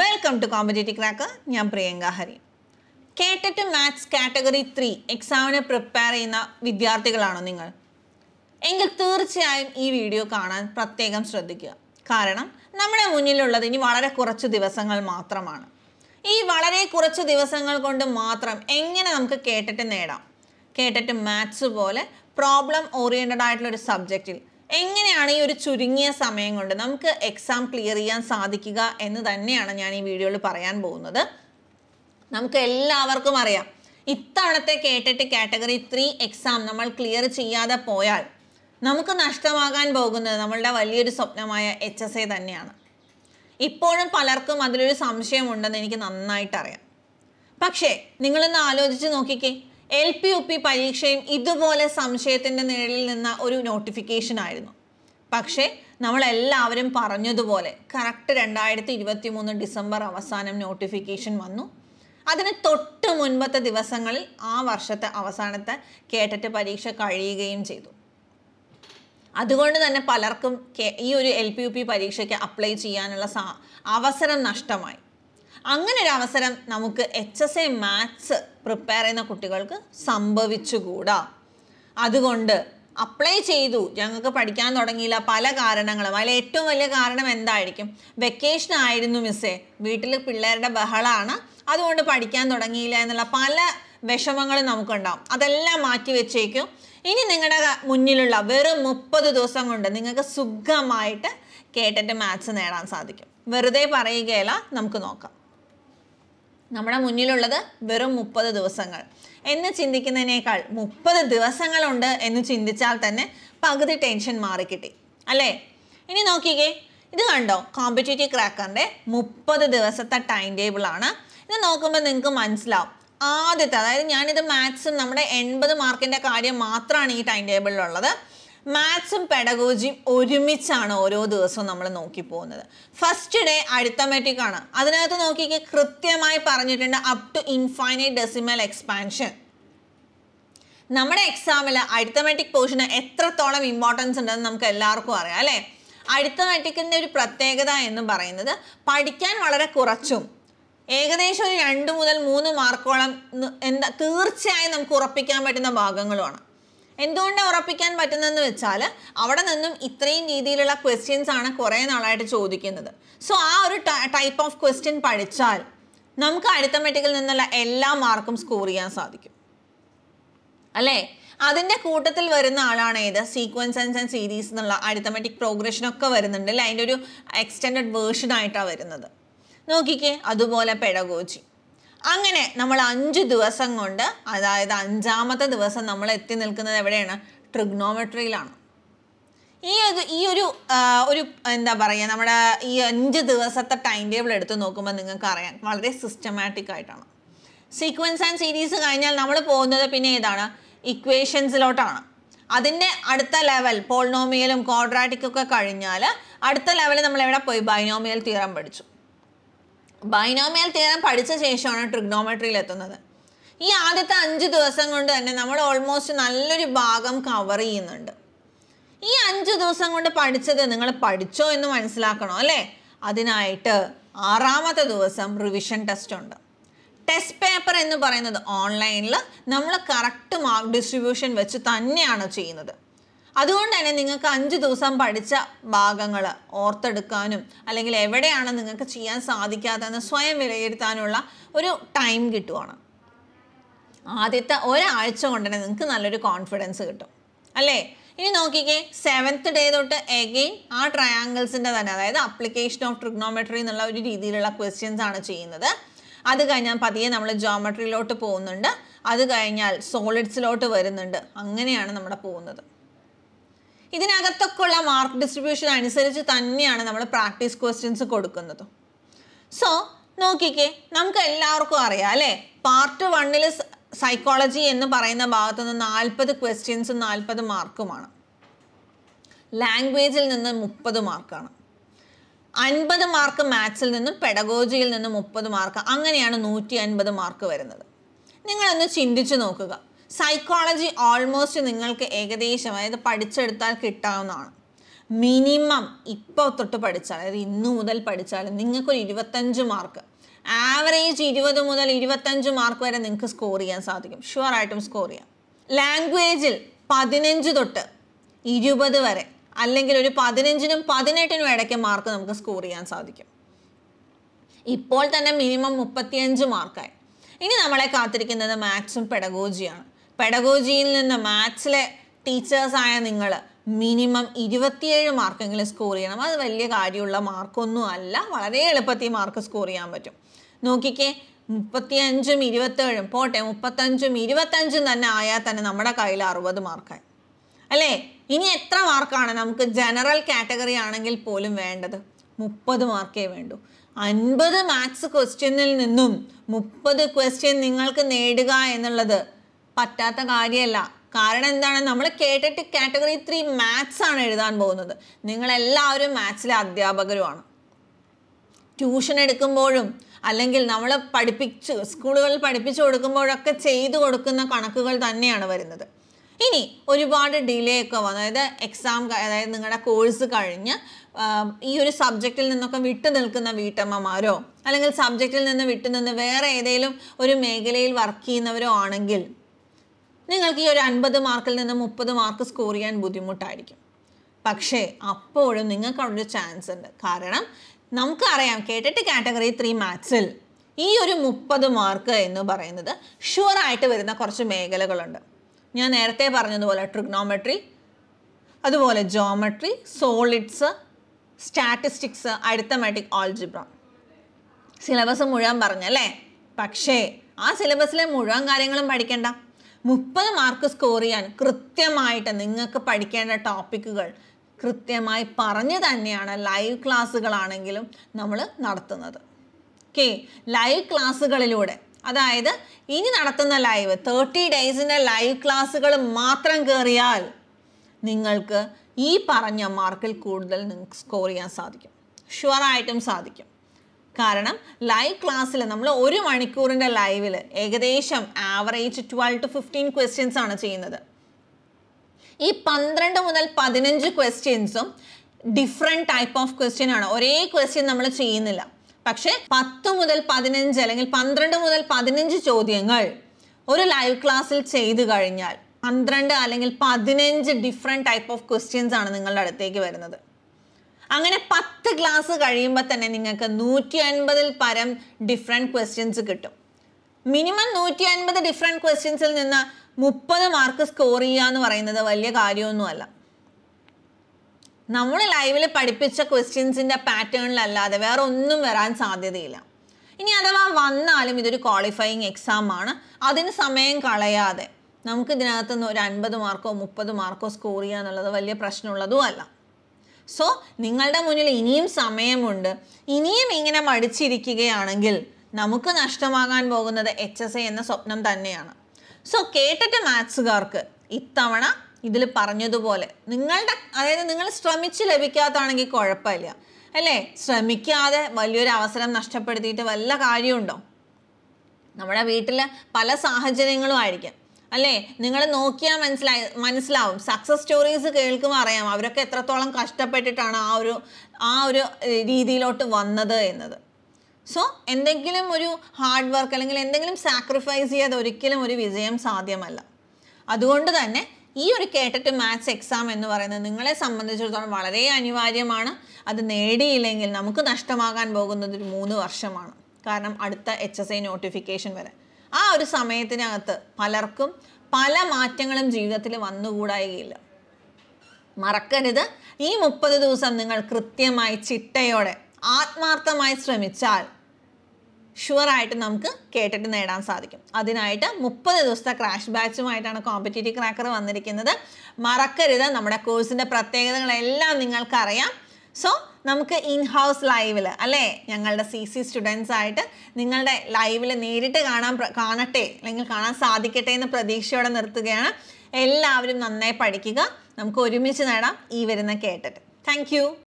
welcome to competitive cracker ഞാൻ Priyanka Hari KTET maths category three എക്സാമിന് prepare ചെയ്യുന്ന വിദ്യാർത്ഥികളാണോ നിങ്ങൾ എങ്കിൽ തീർച്ചയായും ഈ വീഡിയോ കാണാൻ പ്രത്യേകം ശ്രദ്ധിക്കുക കാരണം നമ്മുടെ മുന്നിലുള്ളത് ഇനി വളരെ കുറച്ച് ദിവസങ്ങൾ മാത്രമാണ് ഈ വളരെ കുറച്ച് ദിവസങ്ങൾ കൊണ്ട് മാത്രം എങ്ങനെ നമുക്ക് കേട്ടിട്ട് നേടാം കേട്ടിട്ട് മാത്സ് പോലെ പ്രോബ്ലം ഓറിയൻറ്റഡ് ആയിട്ടുള്ള ഒരു സബ്ജക്റ്റിൽ എങ്ങനെയാണ് ഈ ഒരു ചുരുങ്ങിയ സമയം കൊണ്ട് നമുക്ക് എക്സാം ക്ലിയർ ചെയ്യാൻ സാധിക്കുക എന്ന് തന്നെയാണ് ഞാൻ ഈ വീഡിയോയിൽ പറയാൻ പോകുന്നത് നമുക്ക് എല്ലാവർക്കും അറിയാം ഇത്തവണത്തെ കേട്ടിട്ട് കാറ്റഗറി ത്രീ എക്സാം നമ്മൾ ക്ലിയർ ചെയ്യാതെ പോയാൽ നമുക്ക് നഷ്ടമാകാൻ പോകുന്നത് നമ്മളുടെ വലിയൊരു സ്വപ്നമായ എച്ച് എസ് എ തന്നെയാണ് ഇപ്പോഴും പലർക്കും അതിലൊരു സംശയമുണ്ടെന്ന് എനിക്ക് നന്നായിട്ട് അറിയാം പക്ഷേ നിങ്ങളൊന്ന് ആലോചിച്ച് നോക്കിക്കേ എൽ പി യു പി പരീക്ഷയും ഇതുപോലെ സംശയത്തിൻ്റെ നിഴലിൽ നിന്ന ഒരു നോട്ടിഫിക്കേഷൻ ആയിരുന്നു പക്ഷേ നമ്മളെല്ലാവരും പറഞ്ഞതുപോലെ കറക്റ്റ് രണ്ടായിരത്തി ഇരുപത്തി മൂന്ന് ഡിസംബർ അവസാനം നോട്ടിഫിക്കേഷൻ വന്നു അതിന് തൊട്ട് മുൻപത്തെ ദിവസങ്ങളിൽ ആ വർഷത്തെ അവസാനത്തെ കേട്ടിട്ട് പരീക്ഷ കഴിയുകയും ചെയ്തു അതുകൊണ്ട് തന്നെ പലർക്കും ഈ ഒരു എൽ പി യു പി പരീക്ഷയ്ക്ക് അപ്ലൈ ചെയ്യാനുള്ള അവസരം നഷ്ടമായി അങ്ങനെ ഒരു അവസരം നമുക്ക് H S A maths prepare ചെയ്യുന്ന കുട്ടികൾക്ക് സംഭവിച്ചുകൂടാ അതുകൊണ്ട് അപ്ലൈ ചെയ്തു ഞങ്ങൾക്ക് പഠിക്കാൻ തുടങ്ങിയില്ല പല കാരണങ്ങളും അതിൽ ഏറ്റവും വലിയ കാരണം എന്തായിരിക്കും വെക്കേഷൻ ആയിരുന്നു മിസ്സേ വീട്ടിൽ പിള്ളേരുടെ ബഹളമാണ് അതുകൊണ്ട് പഠിക്കാൻ തുടങ്ങിയില്ല എന്നുള്ള പല വിഷമങ്ങളും നമുക്കുണ്ടാവും അതെല്ലാം മാറ്റി വെച്ചേക്കും ഇനി നിങ്ങളുടെ മുന്നിലുള്ള വെറും മുപ്പത് ദിവസം കൊണ്ട് നിങ്ങൾക്ക് സുഖമായിട്ട് കേട്ടിട്ട് മാത്സ് നേടാൻ സാധിക്കും വെറുതെ പറയുകയല്ല നമുക്ക് നോക്കാം നമ്മുടെ മുന്നിലുള്ളത് വെറും മുപ്പത് ദിവസങ്ങൾ എന്ന് ചിന്തിക്കുന്നതിനേക്കാൾ മുപ്പത് ദിവസങ്ങളുണ്ട് എന്ന് ചിന്തിച്ചാൽ തന്നെ പകുതി ടെൻഷൻ മാറിക്കിട്ടി അല്ലേ ഇനി നോക്കിക്കേ ഇത് കണ്ടോ കോമ്പറ്റേറ്റീവ് ക്രാക്കറിൻ്റെ മുപ്പത് ദിവസത്തെ ടൈം ടേബിളാണ് ഇത് നോക്കുമ്പോൾ നിങ്ങൾക്ക് മനസ്സിലാവും ആദ്യത്തെ അതായത് ഞാനിത് മാത്സും നമ്മുടെ എൺപത് മാർക്കിൻ്റെ കാര്യം മാത്രമാണ് ഈ ടൈം ടേബിളിലുള്ളത് മാത്സും പെഡഗോജിയും ഒരുമിച്ചാണ് ഓരോ ദിവസവും നമ്മൾ നോക്കി പോകുന്നത് ഫസ്റ്റ് ഡേ അരിത്തമെറ്റിക് ആണ് അതിനകത്ത് നോക്കിക്ക് കൃത്യമായി പറഞ്ഞിട്ടുണ്ട് up to infinite decimal expansion നമ്മുടെ എക്സാമിൽ അരിത്തമെറ്റിക് പോർഷന് എത്രത്തോളം ഇമ്പോർട്ടൻസ് ഉണ്ടെന്ന് നമുക്ക് എല്ലാവർക്കും അറിയാം അല്ലേ അരിത്തമെറ്റിക്കിൻ്റെ ഒരു പ്രത്യേകത എന്ന് പറയുന്നത് പഠിക്കാൻ വളരെ കുറച്ചും ഏകദേശം ഒരു രണ്ട് മുതൽ മൂന്ന് മാർക്കോളം എന്താ തീർച്ചയായും നമുക്ക് ഉറപ്പിക്കാൻ പറ്റുന്ന ഭാഗങ്ങളുമാണ് എന്തുകൊണ്ട് ഉറപ്പിക്കാൻ പറ്റുന്നതെന്ന് വെച്ചാൽ അവിടെ നിന്നും ഇത്രയും രീതിയിലുള്ള ക്വസ്റ്റ്യൻസ് ആണ് കുറേ നാളായിട്ട് ചോദിക്കുന്നത് സോ ആ ഒരു ടൈപ്പ് ഓഫ് ക്വസ്റ്റ്യൻ പഠിച്ചാൽ നമുക്ക് അരിത്തമെറ്റിക്കിൽ നിന്നുള്ള എല്ലാ മാർക്കും സ്കോർ ചെയ്യാൻ സാധിക്കും അല്ലേ അതിൻ്റെ കൂട്ടത്തിൽ വരുന്ന ആളാണ് ഏത് സീക്വൻസ് ആൻഡ് സീരീസ് എന്നുള്ള അരിത്തമെറ്റിക് പ്രോഗ്രഷനൊക്കെ വരുന്നുണ്ട് അല്ലേ അതിൻ്റെ ഒരു എക്സ്റ്റെൻഡഡ് വേർഷൻ ആയിട്ടാണ് വരുന്നത് നോക്കിക്കേ അതുപോലെ പെടഗോജി അങ്ങനെ നമ്മൾ അഞ്ച് ദിവസം കൊണ്ട് അതായത് അഞ്ചാമത്തെ ദിവസം നമ്മൾ എത്തി നിൽക്കുന്നത് എവിടെയാണ് ട്രിഗ്നോമെട്രിയിലാണ് ഈ ഒരു ഈ ഒരു ഒരു എന്താ പറയുക നമ്മുടെ ഈ അഞ്ച് ദിവസത്തെ ടൈം ടേബിൾ എടുത്ത് നോക്കുമ്പോൾ നിങ്ങൾക്ക് അറിയാം വളരെ സിസ്റ്റമാറ്റിക് ആയിട്ടാണ് സീക്വൻസ് ആൻഡ് സീരീസ് കഴിഞ്ഞാൽ നമ്മൾ പോകുന്നത് പിന്നെ ഏതാണ് ഇക്വേഷൻസിലോട്ടാണ് അതിൻ്റെ അടുത്ത ലെവൽ പോൾനോമിയലും കോഡ്രാറ്റിക്കൊക്കെ കഴിഞ്ഞാൽ അടുത്ത ലെവലിൽ നമ്മൾ എവിടെ പോയി ബൈനോമിയൽ തീരം പഠിച്ചു ബൈനോമിയൽ തീരം പഠിച്ച ശേഷമാണ് ട്രിഗ്നോമെട്രിയിൽ എത്തുന്നത് ഈ ആദ്യത്തെ അഞ്ച് ദിവസം കൊണ്ട് തന്നെ നമ്മൾ ഓൾമോസ്റ്റ് നല്ലൊരു ഭാഗം കവർ ചെയ്യുന്നുണ്ട് ഈ അഞ്ച് ദിവസം കൊണ്ട് പഠിച്ചത് നിങ്ങൾ പഠിച്ചോ എന്ന് മനസ്സിലാക്കണം അല്ലേ അതിനായിട്ട് ആറാമത്തെ ദിവസം റിവിഷൻ ടെസ്റ്റ് ഉണ്ട് ടെസ്റ്റ് പേപ്പർ എന്ന് പറയുന്നത് ഓൺലൈനിൽ നമ്മൾ കറക്റ്റ് മാർക്ക് ഡിസ്ട്രിബ്യൂഷൻ വെച്ച് തന്നെയാണ് ചെയ്യുന്നത് അതുകൊണ്ട് തന്നെ നിങ്ങൾക്ക് അഞ്ച് ദിവസം പഠിച്ച ഭാഗങ്ങൾ ഓർത്തെടുക്കാനും അല്ലെങ്കിൽ എവിടെയാണ് നിങ്ങൾക്ക് ചെയ്യാൻ സാധിക്കാത്തതെന്ന് സ്വയം വിലയിരുത്താനുള്ള ഒരു ടൈം കിട്ടുവാണ് ആദ്യത്തെ ഒരാഴ്ച കൊണ്ട് തന്നെ നിങ്ങൾക്ക് നല്ലൊരു കോൺഫിഡൻസ് കിട്ടും അല്ലേ ഇനി നോക്കിക്കേ സെവൻത്ത് ഡേ തൊട്ട് എഗെയിൻ ആ ട്രയാങ്കിൾസിൻ്റെ തന്നെ അതായത് അപ്ലിക്കേഷൻ ഓഫ് ട്രിഗ്നോമെട്രി എന്നുള്ള ഒരു രീതിയിലുള്ള ക്വസ്റ്റ്യൻസ് ആണ് ചെയ്യുന്നത് അത് കഴിഞ്ഞാൽ പതിയെ നമ്മൾ ജോമെട്രിയിലോട്ട് പോകുന്നുണ്ട് അത് കഴിഞ്ഞാൽ സോളിഡ്സിലോട്ട് വരുന്നുണ്ട് അങ്ങനെയാണ് നമ്മുടെ പോകുന്നത് ഇതിനകത്തൊക്കെ ഉള്ള മാർക്ക് ഡിസ്ട്രിബ്യൂഷൻ അനുസരിച്ച് തന്നെയാണ് നമ്മൾ പ്രാക്ടീസ് ക്വസ്റ്റ്യൻസ് കൊടുക്കുന്നത് സോ നോക്കിക്കേ നമുക്ക് എല്ലാവർക്കും അറിയാം അല്ലേ പാർട്ട് വണ്ണിൽ സൈക്കോളജി എന്ന് പറയുന്ന ഭാഗത്ത് നിന്ന് നാൽപ്പത് ക്വസ്റ്റ്യൻസും നാൽപ്പത് മാർക്കുമാണ് ലാംഗ്വേജിൽ നിന്ന് മുപ്പത് മാർക്കാണ് അൻപത് മാർക്ക് മാത്സിൽ നിന്നും പെടഗോജിയിൽ നിന്നും മുപ്പത് മാർക്ക് അങ്ങനെയാണ് നൂറ്റി അൻപത് മാർക്ക് വരുന്നത് നിങ്ങളൊന്ന് ചിന്തിച്ചു നോക്കുക സൈക്കോളജി ഓൾമോസ്റ്റ് നിങ്ങൾക്ക് ഏകദേശം അതായത് പഠിച്ചെടുത്താൽ കിട്ടാവുന്നതാണ് മിനിമം ഇപ്പോൾ തൊട്ട് പഠിച്ചാൽ അതായത് ഇന്നു മുതൽ പഠിച്ചാൽ നിങ്ങൾക്കൊരു ഇരുപത്തഞ്ച് മാർക്ക് ആവറേജ് ഇരുപത് മുതൽ ഇരുപത്തഞ്ച് മാർക്ക് വരെ നിങ്ങൾക്ക് സ്കോർ ചെയ്യാൻ സാധിക്കും ഷുവർ ആയിട്ടും സ്കോർ ചെയ്യാം ലാംഗ്വേജിൽ പതിനഞ്ച് തൊട്ട് ഇരുപത് വരെ അല്ലെങ്കിൽ ഒരു പതിനഞ്ചിനും പതിനെട്ടിനും ഇടയ്ക്ക് മാർക്ക് നമുക്ക് സ്കോർ ചെയ്യാൻ സാധിക്കും ഇപ്പോൾ തന്നെ മിനിമം മുപ്പത്തിയഞ്ച് മാർക്കായി ഇനി നമ്മളെ കാത്തിരിക്കുന്നത് മാത്സും പെടഗോജിയാണ് പെഡഗോജിയിൽ നിന്ന് മാത്സിലെ ടീച്ചേഴ്സായ നിങ്ങൾ മിനിമം ഇരുപത്തിയേഴ് മാർക്കെങ്കിലും സ്കോർ ചെയ്യണം അത് വലിയ കാര്യമുള്ള മാർക്കൊന്നും അല്ല വളരെ എളുപ്പത്തിൽ മാർക്ക് സ്കോർ ചെയ്യാൻ പറ്റും നോക്കിക്കേ മുപ്പത്തിയഞ്ചും ഇരുപത്തേഴും പോട്ടെ മുപ്പത്തഞ്ചും ഇരുപത്തഞ്ചും തന്നെ ആയാൽ തന്നെ നമ്മുടെ കയ്യിൽ അറുപത് മാർക്കായി അല്ലേ ഇനി എത്ര മാർക്കാണ് നമുക്ക് ജനറൽ കാറ്റഗറി ആണെങ്കിൽ പോലും വേണ്ടത് മുപ്പത് മാർക്കേ വേണ്ടു അൻപത് മാത്സ് ക്വസ്റ്റ്യനിൽ നിന്നും മുപ്പത് ക്വസ്റ്റ്യൻ നിങ്ങൾക്ക് നേടുക എന്നുള്ളത് പറ്റാത്ത കാര്യമല്ല കാരണം എന്താണ് നമ്മൾ കേട്ടിട്ട് കാറ്റഗറി ത്രീ മാത്സ് ആണ് എഴുതാൻ പോകുന്നത് നിങ്ങളെല്ലാവരും മാത്സിലെ അധ്യാപകരുമാണ് ട്യൂഷൻ എടുക്കുമ്പോഴും അല്ലെങ്കിൽ നമ്മൾ പഠിപ്പിച്ച് സ്കൂളുകളിൽ പഠിപ്പിച്ചു കൊടുക്കുമ്പോഴൊക്കെ ചെയ്തു കൊടുക്കുന്ന കണക്കുകൾ തന്നെയാണ് വരുന്നത് ഇനി ഒരുപാട് ഡിലേ ഒക്കെ വന്നു അതായത് എക്സാം അതായത് നിങ്ങളുടെ കോഴ്സ് കഴിഞ്ഞ് ഈ ഒരു സബ്ജക്റ്റിൽ നിന്നൊക്കെ വിട്ടു നിൽക്കുന്ന വീട്ടമ്മമാരോ അല്ലെങ്കിൽ സബ്ജക്റ്റിൽ നിന്ന് വിട്ടു നിന്ന് വേറെ ഏതെങ്കിലും ഒരു മേഖലയിൽ വർക്ക് ചെയ്യുന്നവരോ ആണെങ്കിൽ നിങ്ങൾക്ക് ഈ ഒരു അൻപത് മാർക്കിൽ നിന്ന് മുപ്പത് മാർക്ക് സ്കോർ ചെയ്യാൻ ബുദ്ധിമുട്ടായിരിക്കും പക്ഷേ അപ്പോഴും നിങ്ങൾക്ക് അവിടെ ഒരു ചാൻസ് ഉണ്ട് കാരണം നമുക്കറിയാം കേട്ടിട്ട് കാറ്റഗറി ത്രീ മാത്സിൽ ഈ ഒരു മുപ്പത് മാർക്ക് എന്ന് പറയുന്നത് ഷുവറായിട്ട് വരുന്ന കുറച്ച് മേഖലകളുണ്ട് ഞാൻ നേരത്തെ പറഞ്ഞതുപോലെ ട്രിഗ്നോമെട്രി അതുപോലെ geometry solids statistics arithmetic algebra syllabus മുഴുവൻ പറഞ്ഞല്ലേ പക്ഷേ ആ സിലബസിലെ മുഴുവൻ കാര്യങ്ങളും പഠിക്കണ്ട മുപ്പത് മാർക്ക് സ്കോർ ചെയ്യാൻ കൃത്യമായിട്ട് നിങ്ങൾക്ക് പഠിക്കേണ്ട ടോപ്പിക്കുകൾ കൃത്യമായി പറഞ്ഞു തന്നെയാണ് ലൈവ് ക്ലാസ്സുകളാണെങ്കിലും നമ്മൾ നടത്തുന്നത് ഓക്കെ ലൈവ് ക്ലാസ്സുകളിലൂടെ അതായത് ഇനി നടത്തുന്ന ലൈവ് തേർട്ടി ഡേയ്സിൻ്റെ ലൈവ് ക്ലാസ്സുകൾ മാത്രം കയറിയാൽ നിങ്ങൾക്ക് ഈ പറഞ്ഞ മാർക്കിൽ കൂടുതൽ നിങ്ങൾക്ക് സ്കോർ ചെയ്യാൻ സാധിക്കും ഷുവറായിട്ടും സാധിക്കും കാരണം ലൈവ് ക്ലാസ്സിൽ നമ്മൾ ഒരു മണിക്കൂറിൻ്റെ ലൈവിൽ ഏകദേശം average twelve to fifteen questions ആണ് ചെയ്യുന്നത് ഈ പന്ത്രണ്ട് മുതൽ പതിനഞ്ച് ക്വസ്റ്റ്യൻസും ഡിഫറെൻറ്റ് ടൈപ്പ് ഓഫ് ക്വസ്റ്റ്യൻ ആണ് ഒരേ ക്വസ്റ്റ്യൻ നമ്മൾ ചെയ്യുന്നില്ല പക്ഷേ പത്ത് മുതൽ പതിനഞ്ച് അല്ലെങ്കിൽ പന്ത്രണ്ട് മുതൽ പതിനഞ്ച് ചോദ്യങ്ങൾ ഒരു ലൈവ് ക്ലാസ്സിൽ ചെയ്തു കഴിഞ്ഞാൽ പന്ത്രണ്ട് അല്ലെങ്കിൽ പതിനഞ്ച് ഡിഫറെൻറ്റ് ടൈപ്പ് ഓഫ് ക്വസ്റ്റ്യൻസ് ആണ് നിങ്ങളുടെ അടുത്തേക്ക് വരുന്നത് അങ്ങനെ പത്ത് ക്ലാസ് കഴിയുമ്പോൾ തന്നെ നിങ്ങൾക്ക് നൂറ്റി അൻപതിൽ പരം ഡിഫറെൻറ്റ് ക്വസ്റ്റ്യൻസ് കിട്ടും മിനിമം നൂറ്റി അൻപത് ഡിഫറെൻറ്റ് ക്വസ്റ്റ്യൻസിൽ നിന്ന് മുപ്പത് മാർക്ക് സ്കോർ ചെയ്യുക എന്ന് പറയുന്നത് വലിയ കാര്യമൊന്നുമല്ല നമ്മൾ ലൈവിൽ പഠിപ്പിച്ച ക്വസ്റ്റ്യൻസിൻ്റെ പാറ്റേണിലല്ലാതെ വേറെ ഒന്നും വരാൻ സാധ്യതയില്ല ഇനി അഥവാ വന്നാലും ഇതൊരു ക്വാളിഫയിങ് എക്സാം ആണ് അതിന് സമയം കളയാതെ നമുക്ക് ഇതിനകത്തുനിന്ന് ഒരു അൻപത് മാർക്കോ മുപ്പത് മാർക്കോ സ്കോർ ചെയ്യുക എന്നുള്ളത് വലിയ പ്രശ്നമുള്ളതും അല്ല സോ നിങ്ങളുടെ മുന്നിൽ ഇനിയും സമയമുണ്ട് ഇനിയും ഇങ്ങനെ മടിച്ചിരിക്കുകയാണെങ്കിൽ നമുക്ക് നഷ്ടമാകാൻ പോകുന്നത് എച്ച് എസ് എ എന്ന സ്വപ്നം തന്നെയാണ് സോ കേട്ടിട്ട് മാത്സുകാർക്ക് ഇത്തവണ ഇതിൽ പറഞ്ഞതുപോലെ നിങ്ങളുടെ അതായത് നിങ്ങൾ ശ്രമിച്ച് ലഭിക്കാത്താണെങ്കിൽ കുഴപ്പമില്ല അല്ലേ ശ്രമിക്കാതെ വലിയൊരു അവസരം നഷ്ടപ്പെടുത്തിയിട്ട് വല്ല കാര്യമുണ്ടോ നമ്മുടെ വീട്ടിൽ പല സാഹചര്യങ്ങളും ആയിരിക്കാം അല്ലേ നിങ്ങൾ നോക്കിയാൽ മനസ്സിലായി മനസ്സിലാവും സക്സസ് സ്റ്റോറീസ് കേൾക്കുമ്പോൾ അറിയാം അവരൊക്കെ എത്രത്തോളം കഷ്ടപ്പെട്ടിട്ടാണ് ആ ഒരു ആ ഒരു രീതിയിലോട്ട് വന്നത് എന്നത് സോ എന്തെങ്കിലും ഒരു ഹാർഡ് വർക്ക് അല്ലെങ്കിൽ എന്തെങ്കിലും സാക്രിഫൈസ് ചെയ്യാതെ ഒരിക്കലും ഒരു വിജയം സാധ്യമല്ല അതുകൊണ്ട് തന്നെ ഈ ഒരു കേട്ടിട്ട് മാത്സ് എക്സാം എന്ന് പറയുന്നത് നിങ്ങളെ സംബന്ധിച്ചിടത്തോളം വളരെ അനിവാര്യമാണ് അത് നേടിയില്ലെങ്കിൽ നമുക്ക് നഷ്ടമാകാൻ പോകുന്നത് ഒരു മൂന്ന് വർഷമാണ് കാരണം അടുത്ത എച്ച് എസ് ഐ നോട്ടിഫിക്കേഷൻ വരെ ആ ഒരു സമയത്തിനകത്ത് പലർക്കും പല മാറ്റങ്ങളും ജീവിതത്തിൽ വന്നുകൂടായികയില്ല മറക്കരുത് ഈ മുപ്പത് ദിവസം നിങ്ങൾ കൃത്യമായി ചിട്ടയോടെ ആത്മാർത്ഥമായി ശ്രമിച്ചാൽ ഷുവറായിട്ട് നമുക്ക് കേട്ടിട്ട് നേടാൻ സാധിക്കും അതിനായിട്ട് മുപ്പത് ദിവസത്തെ ക്രാഷ് ബാച്ചുമായിട്ടാണ് കോമ്പറ്റേറ്റീവ് ക്രാക്കർ വന്നിരിക്കുന്നത് മറക്കരുത് നമ്മുടെ കോഴ്സിൻ്റെ പ്രത്യേകതകളെല്ലാം നിങ്ങൾക്കറിയാം സോ നമുക്ക് ഇൻ ഹൗസ് ലൈവിൽ അല്ലേ ഞങ്ങളുടെ സി സി സ്റ്റുഡൻസ് ആയിട്ട് നിങ്ങളുടെ ലൈവിൽ നേരിട്ട് കാണാൻ കാണട്ടെ അല്ലെങ്കിൽ കാണാൻ സാധിക്കട്ടെ എന്ന് പ്രതീക്ഷയോടെ നിർത്തുകയാണ് എല്ലാവരും നന്നായി പഠിക്കുക നമുക്ക് ഒരുമിച്ച് നേടാം ഈ വരുന്ന കേട്ടിട്ട് താങ്ക്